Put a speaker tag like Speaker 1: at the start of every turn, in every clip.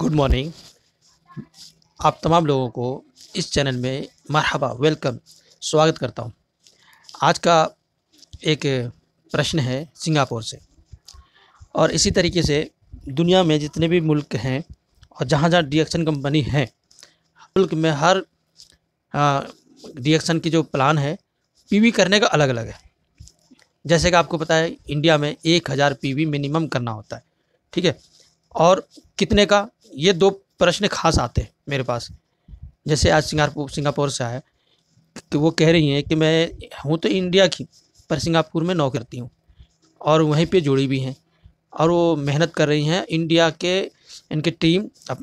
Speaker 1: Good morning आप तमाम लोगों को इस चैनल में मरहबा वेलकम स्वागत करता हूं। आज का एक प्रश्न है सिंगापुर से और इसी तरीके से दुनिया में जितने भी मुल्क हैं और जहाँ जहाँ डिएक्शन कंपनी हैं मुल्क में हर डिएक्शन की जो प्लान है पीवी करने का अलग अलग है जैसे कि आपको पता है इंडिया में एक हज़ार पी मिनिमम करना होता है ठीक है और कितने का ये दो प्रश्न खास आते हैं मेरे पास जैसे आज सिंगापुर सिंगापुर से आया कि वो कह रही हैं कि मैं हूँ तो इंडिया की पर सिंगापुर में नौ करती हूँ और वहीं पे जुड़ी भी हैं और वो मेहनत कर रही हैं इंडिया के इनके टीम अप,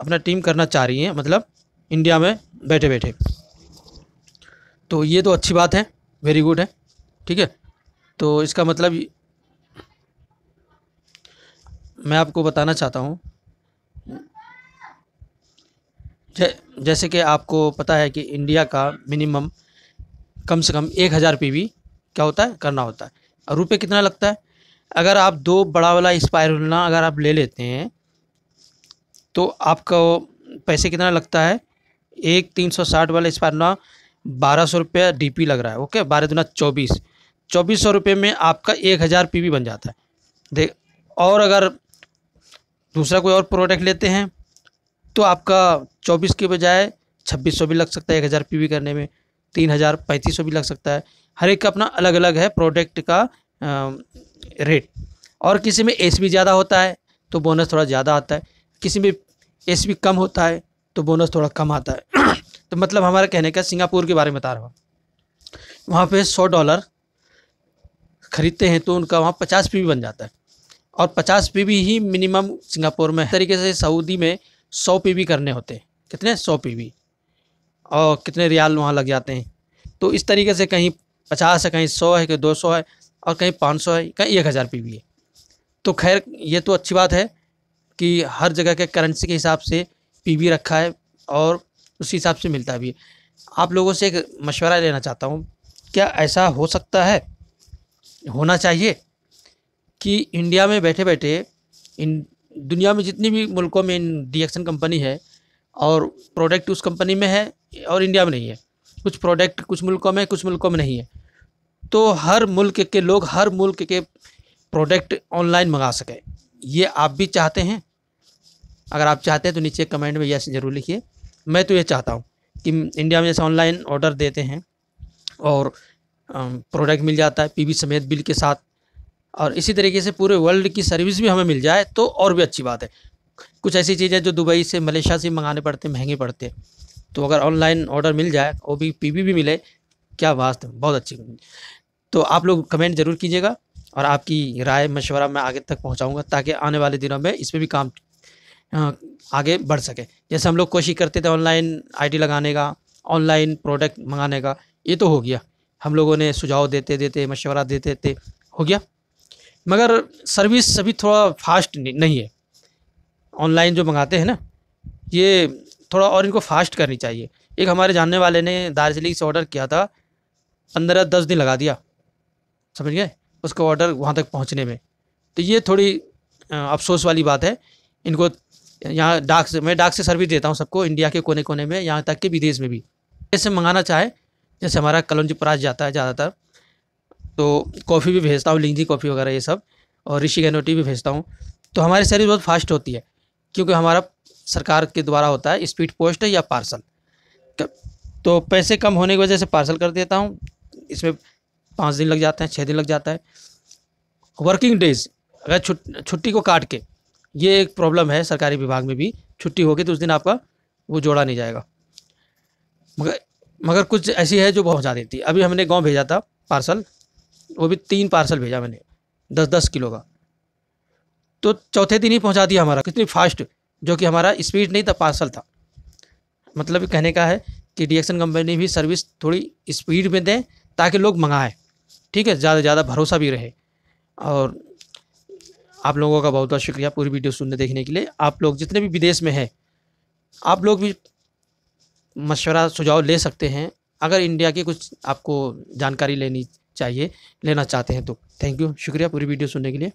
Speaker 1: अपना टीम करना चाह रही हैं मतलब इंडिया में बैठे बैठे तो ये तो अच्छी बात है वेरी गुड है ठीक है तो इसका मतलब मैं आपको बताना चाहता हूँ जैसे कि आपको पता है कि इंडिया का मिनिमम कम से कम एक हज़ार पी क्या होता है करना होता है और रुपये कितना लगता है अगर आप दो बड़ा वाला स्पायरुलना अगर आप ले लेते हैं तो आपका पैसे कितना लगता है एक तीन सौ साठ वाला स्पायरुलना बारह सौ रुपया डी पी लग रहा है ओके बारह दुना चौबीस चौबीस सौ रुपये में आपका एक हज़ार पी बन जाता है देख और अगर दूसरा कोई और प्रोडक्ट लेते हैं तो आपका चौबीस के बजाय छब्बीस सौ भी लग सकता है एक हज़ार पी करने में तीन हज़ार पैंतीस सौ भी लग सकता है हर एक का अपना अलग अलग है प्रोडक्ट का आ, रेट और किसी में एस ज़्यादा होता है तो बोनस थोड़ा ज़्यादा आता है किसी में एस कम होता है तो बोनस थोड़ा कम आता है तो मतलब हमारा कहने का सिंगापुर के बारे में बता रहा हूँ वहाँ पे सौ डॉलर ख़रीदते हैं तो उनका वहाँ पचास पी बन जाता है और पचास पीवी ही मिनिमम सिंगापुर में तरीके से सऊदी में सौ पीवी करने होते कितने सौ पीवी और कितने रियाल वहाँ लग जाते हैं तो इस तरीके से कहीं पचास है कहीं सौ है कहीं दो सौ है और कहीं पाँच सौ है कहीं एक हज़ार पी है तो खैर ये तो अच्छी बात है कि हर जगह के करेंसी के हिसाब से पी रखा है और उसी हिसाब से मिलता भी है आप लोगों से एक मशवरा लेना चाहता हूँ क्या ऐसा हो सकता है होना चाहिए कि इंडिया में बैठे बैठे इन दुनिया में जितनी भी मुल्कों में इन कंपनी है और प्रोडक्ट उस कंपनी में है और इंडिया में नहीं है कुछ प्रोडक्ट कुछ मुल्कों में कुछ मुल्कों में नहीं है तो हर मुल्क के लोग हर मुल्क के प्रोडक्ट ऑनलाइन मंगा सकें ये आप भी चाहते हैं अगर आप चाहते हैं तो नीचे कमेंट में यस ज़रूर लिखिए मैं तो ये चाहता हूँ कि इंडिया में जैसे ऑनलाइन ऑर्डर देते हैं और प्रोडक्ट मिल जाता है पीवी समेत बिल के साथ और इसी तरीके से पूरे वर्ल्ड की सर्विस भी हमें मिल जाए तो और भी अच्छी बात है कुछ ऐसी चीज़ें जो दुबई से मलेशिया से मंगाने पड़ते हैं महंगे पड़ते हैं तो अगर ऑनलाइन ऑर्डर मिल जाए वो भी पी भी मिले क्या बात है बहुत अच्छी तो आप लोग कमेंट ज़रूर कीजिएगा और आपकी राय मशवरा मैं आगे तक पहुँचाऊँगा ताकि आने वाले दिनों में इस पर भी काम आगे बढ़ सके जैसे हम लोग कोशिश करते थे ऑनलाइन आईडी लगाने का ऑनलाइन प्रोडक्ट मंगाने का ये तो हो गया हम लोगों ने सुझाव देते देते मशवरा देते देते हो गया मगर सर्विस अभी थोड़ा फास्ट नहीं है ऑनलाइन जो मंगाते हैं ना ये थोड़ा और इनको फास्ट करनी चाहिए एक हमारे जानने वाले ने दार्जिलिंग से ऑर्डर किया था पंद्रह दस दिन लगा दिया समझ गए उसका ऑर्डर वहाँ तक पहुँचने में तो ये थोड़ी अफसोस वाली बात है इनको यहाँ डाक से मैं डाक से सर्विस देता हूँ सबको इंडिया के कोने कोने में यहाँ तक के विदेश में भी जैसे मंगाना चाहे जैसे हमारा कलौजी परास जाता है ज़्यादातर तो कॉफ़ी भी भेजता हूँ लिंग कॉफ़ी वगैरह ये सब और ऋषि गहनोटी भी भेजता हूँ तो हमारी सर्विस बहुत फास्ट होती है क्योंकि हमारा सरकार के द्वारा होता है स्पीड पोस्ट या पार्सल तो पैसे कम होने की वजह से पार्सल कर देता हूँ इसमें पाँच दिन लग जाते हैं छः दिन लग जाता है वर्किंग डेज अगर छुट्टी को काट के ये एक प्रॉब्लम है सरकारी विभाग में भी छुट्टी होगी तो उस दिन आपका वो जोड़ा नहीं जाएगा मगर मगर कुछ ऐसी है जो पहुँचा देती है अभी हमने गांव भेजा था पार्सल वो भी तीन पार्सल भेजा मैंने दस दस किलो का तो चौथे दिन ही पहुंचा दिया हमारा कितनी फास्ट जो कि हमारा स्पीड नहीं था पार्सल था मतलब कहने का है कि डीएक्सन कंपनी भी सर्विस थोड़ी स्पीड में दें ताकि लोग मंगाएं ठीक है ज़्यादा से ज़्यादा भरोसा भी रहे और आप लोगों का बहुत बहुत शुक्रिया पूरी वीडियो सुनने देखने के लिए आप लोग जितने भी विदेश में हैं आप लोग भी मशवरा सुझाव ले सकते हैं अगर इंडिया की कुछ आपको जानकारी लेनी चाहिए लेना चाहते हैं तो थैंक यू शुक्रिया पूरी वीडियो सुनने के लिए